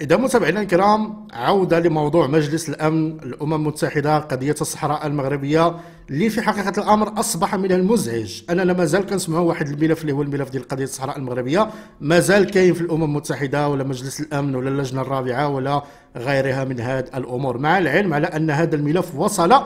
إذا متابعينا الكرام عودة لموضوع مجلس الأمن الأمم المتحدة قضية الصحراء المغربية اللي في حقيقة الأمر أصبح من المزعج أننا مازال كنسمعوا واحد الملف اللي هو الملف ديال قضية الصحراء المغربية مازال كاين في الأمم المتحدة ولا مجلس الأمن ولا اللجنة الرابعة ولا غيرها من هذه الأمور مع العلم على أن هذا الملف وصل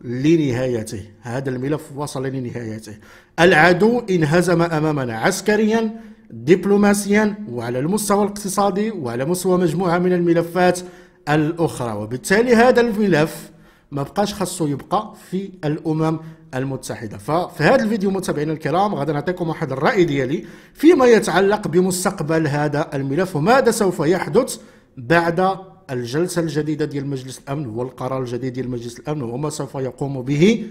لنهايته هذا الملف وصل لنهايته العدو انهزم أمامنا عسكريا دبلوماسيا وعلى المستوى الاقتصادي وعلى مستوى مجموعة من الملفات الأخرى وبالتالي هذا الملف ما بقاش خاصو يبقى في الأمم المتحدة ففي هذا الفيديو متابعينا الكرام غادي نعطيكم واحد الرأي ديالي فيما يتعلق بمستقبل هذا الملف وماذا سوف يحدث بعد الجلسة الجديدة ديال مجلس الأمن والقرار الجديد ديال مجلس الأمن وما سوف يقوم به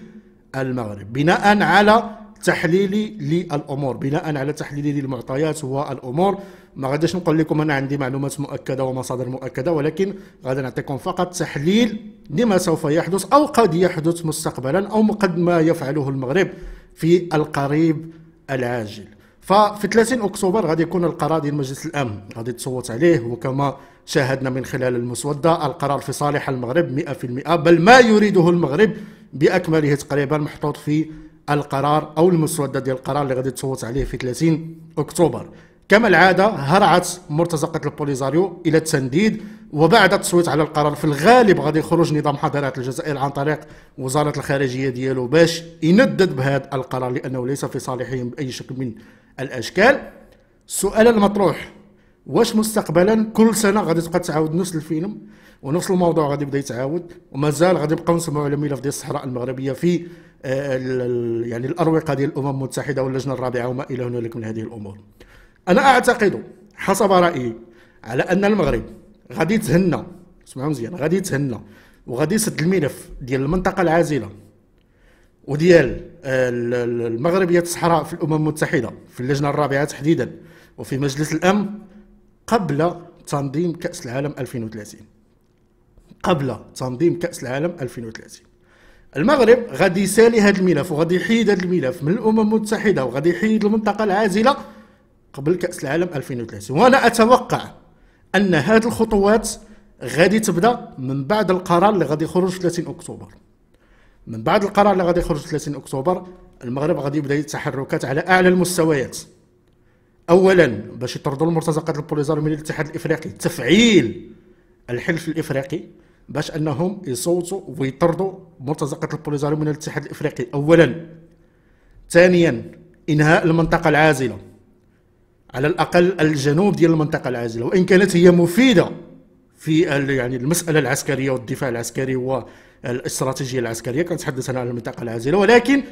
المغرب بناء على تحليلي للامور بناء على تحليلي للمعطيات والامور ما غاديش نقول لكم انا عندي معلومات مؤكده ومصادر مؤكده ولكن غادي نعطيكم فقط تحليل لما سوف يحدث او قد يحدث مستقبلا او قد ما يفعله المغرب في القريب العاجل ففي 30 اكتوبر غادي يكون القرار ديال مجلس الامن غادي تصوت عليه وكما شاهدنا من خلال المسوده القرار في صالح المغرب 100% بل ما يريده المغرب باكمله تقريبا محطوط في القرار او المسوده ديال القرار اللي غادي تصوت عليه في 30 اكتوبر كما العاده هرعت مرتزقه البوليزاريو الى التنديد وبعد التصويت على القرار في الغالب غادي يخرج نظام حضارات الجزائر عن طريق وزاره الخارجيه ديالو باش يندد بهذا القرار لانه ليس في صالحهم باي شكل من الاشكال السؤال المطروح واش مستقبلا كل سنه غادي تبقى تعاود نفس الفيلم ونفس الموضوع غادي يبدا يتعاود ومازال غادي نبقاو نسمعوا على ملف ديال الصحراء المغربيه في آه، يعني الاروقه ديال الامم المتحده واللجنه الرابعه وما الى هنالك من هذه الامور انا اعتقد حسب رايي على ان المغرب غادي يتهنى اسمعوا مزيان غادي يتهنى وغادي يسد الملف ديال المنطقه العازله وديال آه، المغربيه الصحراء في الامم المتحده في اللجنه الرابعه تحديدا وفي مجلس الامن قبل تنظيم كاس العالم 2030 قبل تنظيم كاس العالم 2030 المغرب غادي يسالي هذا الملف وغادي يحيد هذا الملف من الامم المتحده وغادي يحيد المنطقه العازله قبل كاس العالم 2030 وانا اتوقع ان هذه الخطوات غادي تبدا من بعد القرار اللي غادي يخرج 30 اكتوبر من بعد القرار اللي غادي يخرج 30 اكتوبر المغرب غادي يبدا التحركات على اعلى المستويات اولا باش يطردوا المرتزقات البوليزاريو من الاتحاد الافريقي تفعيل الحلف الافريقي باش انهم يصوتوا ويطردوا مرتزقه البوليزاريو من الاتحاد الافريقي اولا ثانيا انهاء المنطقه العازله على الاقل الجنوب ديال المنطقه العازله وان كانت هي مفيده في يعني المساله العسكريه والدفاع العسكري والاستراتيجيه العسكريه كنتحدث انا على المنطقه العازله ولكن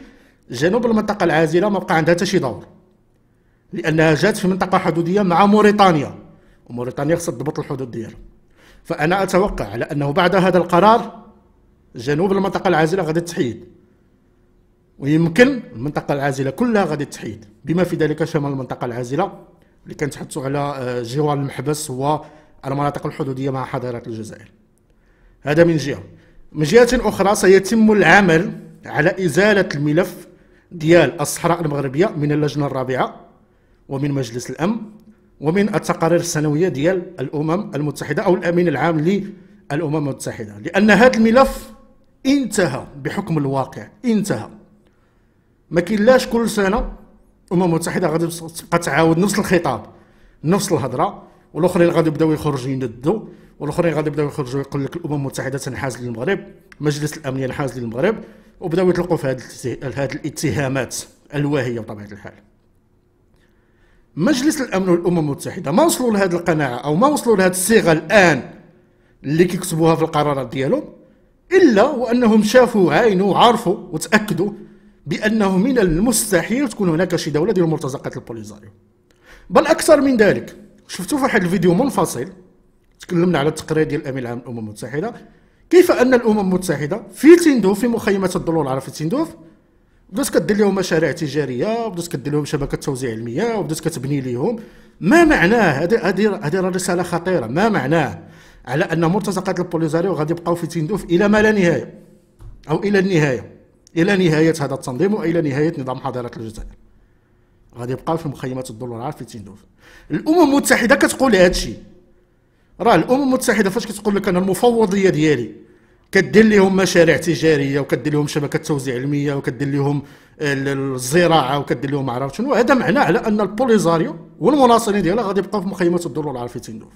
جنوب المنطقه العازله ما بقى عندها حتى شي دور لانها جات في منطقه حدوديه مع موريتانيا وموريتانيا خصها تضبط الحدود ديالها فأنا أتوقع على أنه بعد هذا القرار جنوب المنطقة العازلة غادي تحيد ويمكن المنطقة العازلة كلها غادي تحيد بما في ذلك شمال المنطقة العازلة اللي كنتحدثوا على آه، جوار المحبس هو المناطق الحدودية مع حضارة الجزائر هذا من جهة من جهة أخرى سيتم العمل على إزالة الملف ديال الصحراء المغربية من اللجنة الرابعة ومن مجلس الأمن ومن التقارير السنويه ديال الامم المتحده او الامين العام للامم المتحده لان هذا الملف انتهى بحكم الواقع انتهى ما كيلاش كل سنه الامم المتحده غادي تبقى تعاود نفس الخطاب نفس الهضره والاخرين غادي يبداو يخرجوا يندوا والاخرين غادي يبداو يخرجوا يقول لك الامم المتحده تنحاز للمغرب مجلس الامن ينحاز للمغرب وبداو يطلقوا في هذه الاتهامات الواهيه بطبيعه الحال مجلس الامن والامم المتحده ما وصلوا لهذه القناعه او ما وصلوا لهذه الصيغه الان اللي كيكتبوها في القرارات ديالهم الا وانهم شافوا عينوا وعرفوا وتاكدوا بانه من المستحيل تكون هناك شي دوله ديال مرتزقه البوليزاريو بل اكثر من ذلك شفتوا في واحد الفيديو منفصل تكلمنا على التقرير ديال الامين العام للامم المتحده كيف ان الامم المتحده في تندوف في مخيمات الضلول العرب في تندوف بدات كدير لهم مشاريع تجاريه بدات كدير لهم شبكه توزيع المياه وبدات كتبني لهم ما معناه هذه هذه هذه رساله خطيره ما معناه على ان مرتزقات البوليزاريو غادي يبقاو في تندوف الى ما لا نهايه او الى النهايه الى نهايه هذا التنظيم والى نهايه نظام حضاره الجزائر غادي يبقاو في مخيمات الدولارات في تندوف الامم المتحده كتقول هذا الشيء راه الامم المتحده فاش كتقول لك انا المفوضيه ديالي كدير لهم مشاريع تجاريه وكدير لهم شبكه توزيع المياه وكدير لهم الزراعه وكدير لهم عرفت شنو هذا معناه على ان البوليزاريو والمناصرين ديالها غادي يبقاو في مخيمات الدولار في تندوف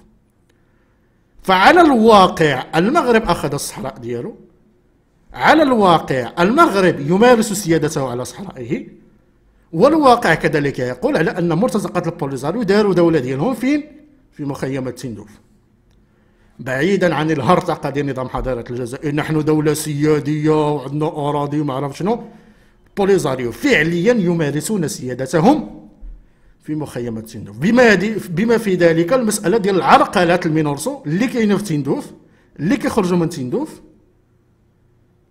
فعلى الواقع المغرب اخذ الصحراء ديالو على الواقع المغرب يمارس سيادته على صحرائه والواقع كذلك يقول على ان مرتزقه البوليزاريو داروا دوله ديالهم فين في مخيمات تندوف بعيدا عن الهرطقه ديال نظام حضاره الجزائر نحن دوله سياديه وعندنا اراضي وما عرف شنو بوليزاريو فعليا يمارسون سيادتهم في مخيمات تندوف بما بما في ذلك المساله ديال العرقلات المينورسو اللي كاينه في تندوف اللي كيخرجوا من تندوف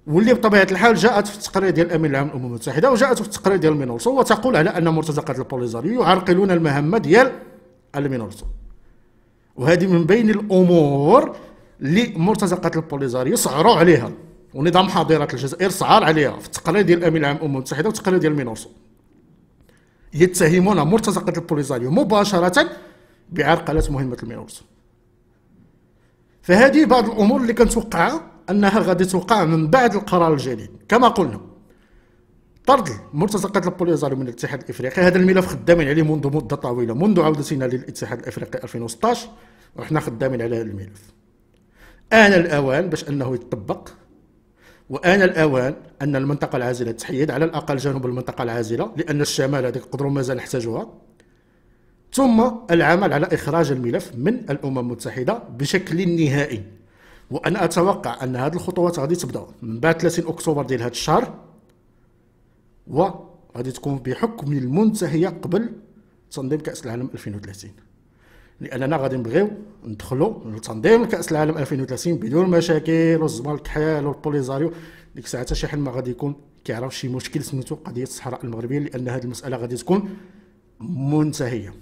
واللي بطبيعه الحال جاءت في التقرير ديال الامين العام للامم المتحده وجاءت في التقرير ديال المينورسو وتقول على ان مرتزقه البوليزاريو يعرقلون المهمه ديال المينورسو وهذه من بين الامور اللي مرتزقه البوليزاريو سعروا عليها ونظام حاضرات الجزائر سعر عليها في التقرير ديال الامين العام الامم المتحده والتقرير ديال مينورسو يتهمون مرتزقه البوليزاريو مباشره بعرقله مهمه المينورسو فهذه بعض الامور اللي كنتوقع انها غادي توقع من بعد القرار الجديد كما قلنا طرد قتل بوليزاريو من الاتحاد الافريقي هذا الملف خدامين عليه منذ مده طويله منذ عودتنا للاتحاد الافريقي 2016 وحنا خدامين على هذا الملف آن الأوان باش أنه يتطبق وآن الأوان أن المنطقة العازلة تحيد على الأقل جنوب المنطقة العازلة لأن الشمال هذيك قدروا مازال نحتاجوها ثم العمل على إخراج الملف من الأمم المتحدة بشكل نهائي وأنا أتوقع أن هذه الخطوات غادي تبدأ من بعد 30 أكتوبر ديال هذا الشهر وغادي تكون بحكم المنتهيه قبل تنظيم كاس العالم 2030 لاننا غادي نبغيو ندخلوا لتنظيم كاس العالم 2030 بدون مشاكل والزبال كحال والبوليزاريو ديك الساعه حتى شي حل ما غادي يكون كيعرف شي مشكل سميتو قضيه الصحراء المغربيه لان هذه المساله غادي تكون منتهيه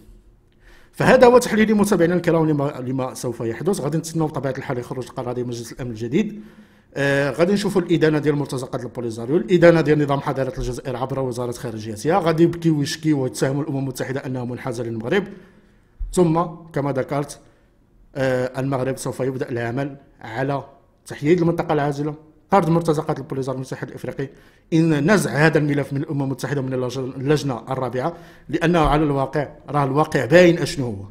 فهذا هو تحليلي متابعينا الكرام لما, لما سوف يحدث غادي نتسناو بطبيعه الحال يخرج قرار مجلس الامن الجديد آه غادي نشوفوا الادانه ديال مرتزقه البوليزاريو الادانه ديال نظام حضاره الجزائر عبر وزاره خارجيتها غادي يبكي ويشكي ويتهم الامم المتحده انه منحاز للمغرب ثم كما ذكرت آه المغرب سوف يبدا العمل على تحييد المنطقه العازله طرد مرتزقات البوليزاريو من الاتحاد الافريقي ان نزع هذا الملف من الامم المتحده من اللجنه الرابعه لانه على الواقع راه الواقع باين اشنو هو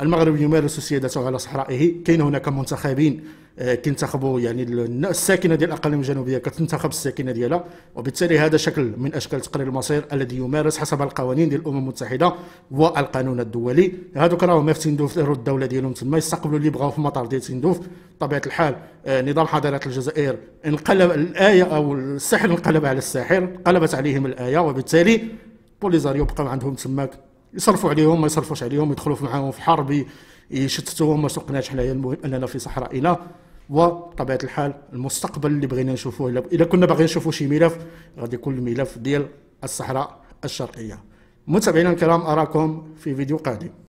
المغرب يمارس سيادته على صحرائه كاين هناك منتخبين آه، كينتخبوا يعني الساكنه ديال الاقاليم الجنوبيه كتنتخب الساكنه ديالها وبالتالي هذا شكل من اشكال تقرير المصير الذي يمارس حسب القوانين ديال الامم المتحده والقانون الدولي هذوك راهم في تندوف داروا الدوله ديالهم تما يستقبلوا اللي بغاو في مطار ديال تندوف بطبيعه الحال آه، نظام حضاره الجزائر انقلب الايه او السحر انقلب على الساحر انقلبت عليهم الايه وبالتالي بوليزاريو بقاو عندهم تماك يصرفوا عليهم ما يصرفوش عليهم يدخلوا معاهم في حرب يشتتوهم وما سوقناش حنايا المهم اننا في صحرائنا وطبيعه الحال المستقبل اللي بغينا نشوفوه الا كنا باغيين نشوفوا شي ملف غادي يكون الملف ديال الصحراء الشرقيه متابعينا الكرام اراكم في فيديو قادم